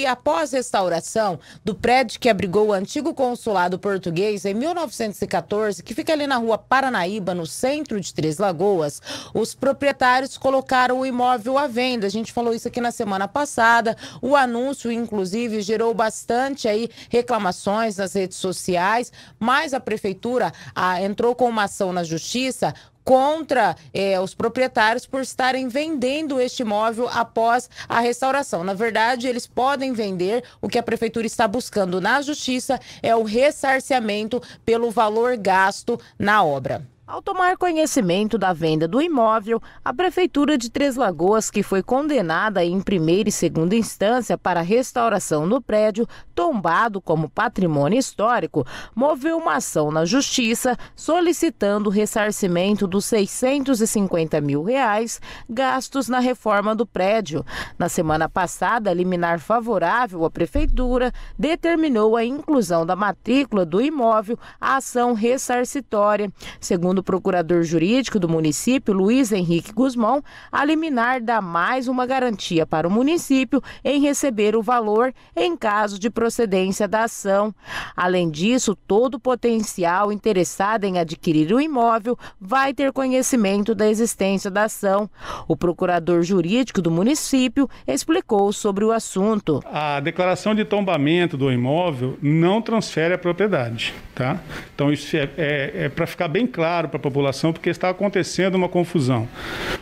E após restauração do prédio que abrigou o antigo consulado português em 1914, que fica ali na rua Paranaíba, no centro de Três Lagoas, os proprietários colocaram o imóvel à venda. A gente falou isso aqui na semana passada. O anúncio, inclusive, gerou bastante aí reclamações nas redes sociais, mas a prefeitura ah, entrou com uma ação na justiça contra é, os proprietários por estarem vendendo este imóvel após a restauração. Na verdade, eles podem vender. O que a prefeitura está buscando na justiça é o ressarciamento pelo valor gasto na obra. Ao tomar conhecimento da venda do imóvel, a Prefeitura de Três Lagoas, que foi condenada em primeira e segunda instância para restauração no prédio, tombado como patrimônio histórico, moveu uma ação na Justiça solicitando o ressarcimento dos 650 mil reais gastos na reforma do prédio. Na semana passada, a liminar favorável à Prefeitura determinou a inclusão da matrícula do imóvel à ação ressarcitória. Segundo do procurador jurídico do município, Luiz Henrique Guzmão, a liminar dá mais uma garantia para o município em receber o valor em caso de procedência da ação. Além disso, todo potencial interessado em adquirir o imóvel vai ter conhecimento da existência da ação. O procurador jurídico do município explicou sobre o assunto. A declaração de tombamento do imóvel não transfere a propriedade. Tá? Então, isso é, é, é para ficar bem claro para a população, porque está acontecendo uma confusão.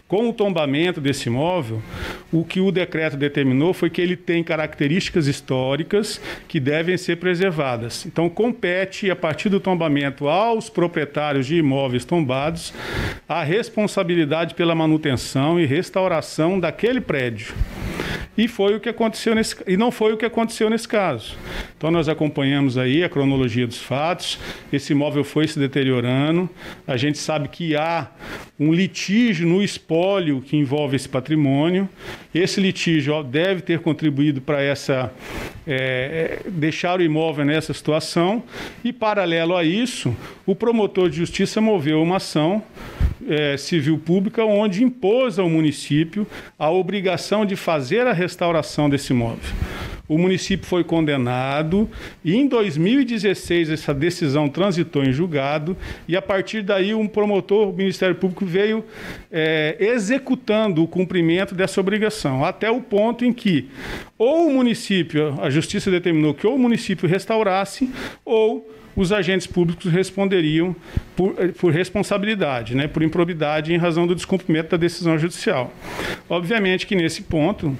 Com o tombamento desse imóvel, o que o decreto determinou foi que ele tem características históricas que devem ser preservadas. Então, compete, a partir do tombamento, aos proprietários de imóveis tombados a responsabilidade pela manutenção e restauração daquele prédio. E foi o que aconteceu nesse e não foi o que aconteceu nesse caso. Então nós acompanhamos aí a cronologia dos fatos. Esse imóvel foi se deteriorando. A gente sabe que há um litígio no espólio que envolve esse patrimônio. Esse litígio deve ter contribuído para essa é, é, deixar o imóvel nessa situação. E paralelo a isso, o promotor de justiça moveu uma ação é, Civil Pública, onde impôs ao município a obrigação de fazer a restauração desse imóvel. O município foi condenado e em 2016 essa decisão transitou em julgado e a partir daí um promotor, o Ministério Público veio é, executando o cumprimento dessa obrigação até o ponto em que ou o município, a Justiça determinou que ou o município restaurasse ou os agentes públicos responderiam por, eh, por responsabilidade, né, por improbidade em razão do descumprimento da decisão judicial. Obviamente que nesse ponto,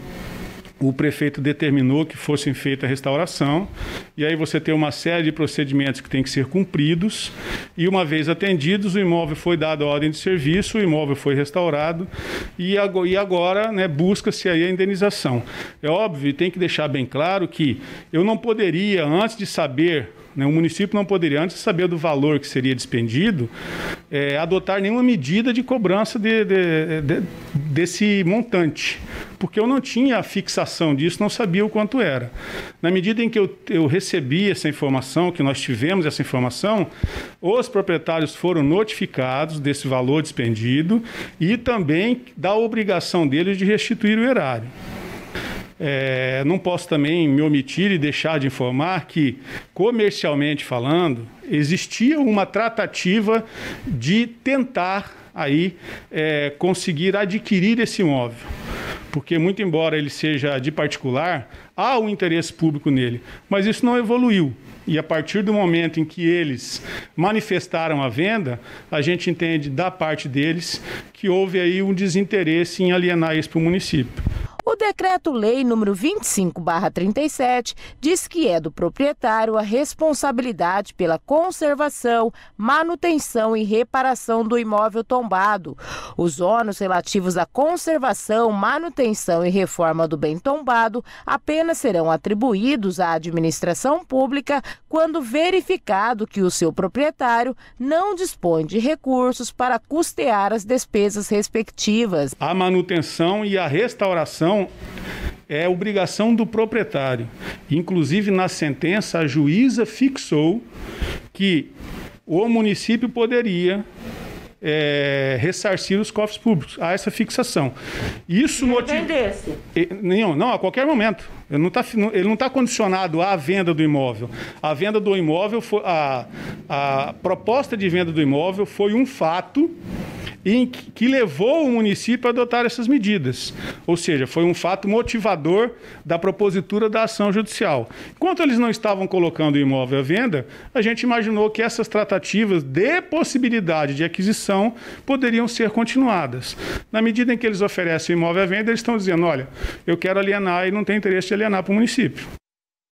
o prefeito determinou que fosse feita a restauração, e aí você tem uma série de procedimentos que tem que ser cumpridos, e uma vez atendidos, o imóvel foi dado a ordem de serviço, o imóvel foi restaurado, e agora né, busca-se aí a indenização. É óbvio, tem que deixar bem claro que eu não poderia, antes de saber né, o município não poderia, antes de saber do valor que seria despendido, é, adotar nenhuma medida de cobrança de, de, de, desse montante porque eu não tinha a fixação disso, não sabia o quanto era. Na medida em que eu, eu recebi essa informação, que nós tivemos essa informação, os proprietários foram notificados desse valor despendido e também da obrigação deles de restituir o erário. É, não posso também me omitir e deixar de informar que, comercialmente falando, existia uma tratativa de tentar aí é, conseguir adquirir esse imóvel porque muito embora ele seja de particular, há um interesse público nele, mas isso não evoluiu. E a partir do momento em que eles manifestaram a venda, a gente entende da parte deles que houve aí um desinteresse em alienar isso para o município. Decreto-Lei número 25/37 diz que é do proprietário a responsabilidade pela conservação, manutenção e reparação do imóvel tombado. Os ônus relativos à conservação, manutenção e reforma do bem tombado apenas serão atribuídos à administração pública quando verificado que o seu proprietário não dispõe de recursos para custear as despesas respectivas. A manutenção e a restauração é obrigação do proprietário. Inclusive, na sentença, a juíza fixou que o município poderia é, ressarcir os cofres públicos. Há essa fixação. Isso motiva. Nenhum, não, a qualquer momento. Ele não está tá condicionado à venda do imóvel. A venda do imóvel foi. A, a proposta de venda do imóvel foi um fato em que levou o município a adotar essas medidas. Ou seja, foi um fato motivador da propositura da ação judicial. Enquanto eles não estavam colocando o imóvel à venda, a gente imaginou que essas tratativas de possibilidade de aquisição poderiam ser continuadas. Na medida em que eles oferecem o imóvel à venda, eles estão dizendo: olha, eu quero alienar e não tenho interesse de alienar para o município.